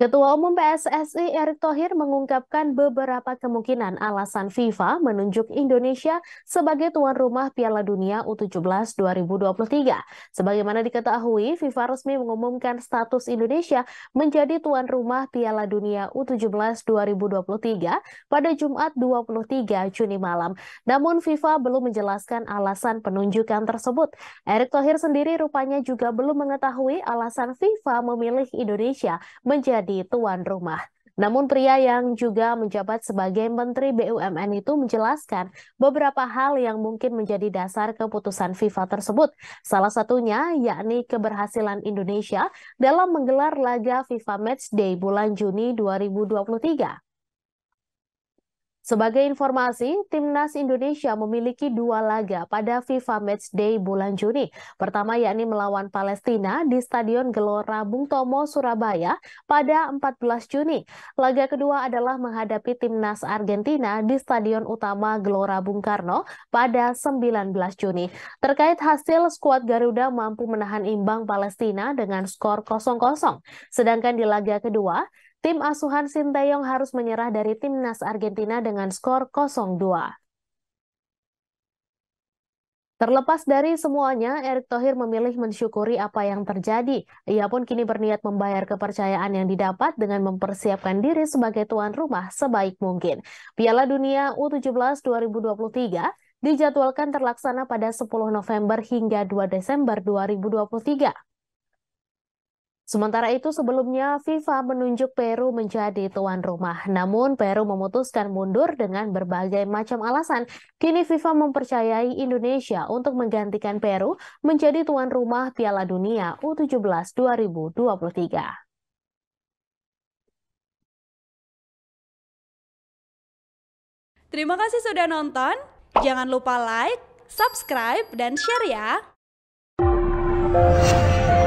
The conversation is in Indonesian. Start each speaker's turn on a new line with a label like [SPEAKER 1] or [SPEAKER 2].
[SPEAKER 1] Ketua Umum PSSI Erick Thohir mengungkapkan beberapa kemungkinan alasan FIFA menunjuk Indonesia sebagai tuan rumah Piala Dunia U17 2023. Sebagaimana diketahui, FIFA resmi mengumumkan status Indonesia menjadi tuan rumah Piala Dunia U17 2023 pada Jumat 23 Juni malam. Namun FIFA belum menjelaskan alasan penunjukan tersebut. Erick Thohir sendiri rupanya juga belum mengetahui alasan FIFA memilih Indonesia menjadi menjadi tuan rumah. Namun pria yang juga menjabat sebagai Menteri BUMN itu menjelaskan beberapa hal yang mungkin menjadi dasar keputusan FIFA tersebut. Salah satunya yakni keberhasilan Indonesia dalam menggelar laga FIFA Matchday bulan Juni 2023. Sebagai informasi, Timnas Indonesia memiliki dua laga pada FIFA Match Day bulan Juni. Pertama yakni melawan Palestina di Stadion Gelora Bung Tomo, Surabaya pada 14 Juni. Laga kedua adalah menghadapi Timnas Argentina di Stadion Utama Gelora Bung Karno pada 19 Juni. Terkait hasil, skuad Garuda mampu menahan imbang Palestina dengan skor 0-0. Sedangkan di laga kedua, Tim asuhan Sinteyong harus menyerah dari timnas Argentina dengan skor 0-2. Terlepas dari semuanya, Erick Thohir memilih mensyukuri apa yang terjadi. Ia pun kini berniat membayar kepercayaan yang didapat dengan mempersiapkan diri sebagai tuan rumah sebaik mungkin. Piala Dunia U17 2023 dijadwalkan terlaksana pada 10 November hingga 2 Desember 2023. Sementara itu sebelumnya FIFA menunjuk Peru menjadi tuan rumah. Namun Peru memutuskan mundur dengan berbagai macam alasan. Kini FIFA mempercayai Indonesia untuk menggantikan Peru menjadi tuan rumah Piala Dunia U17 2023. Terima kasih sudah nonton. Jangan lupa like, subscribe, dan share ya.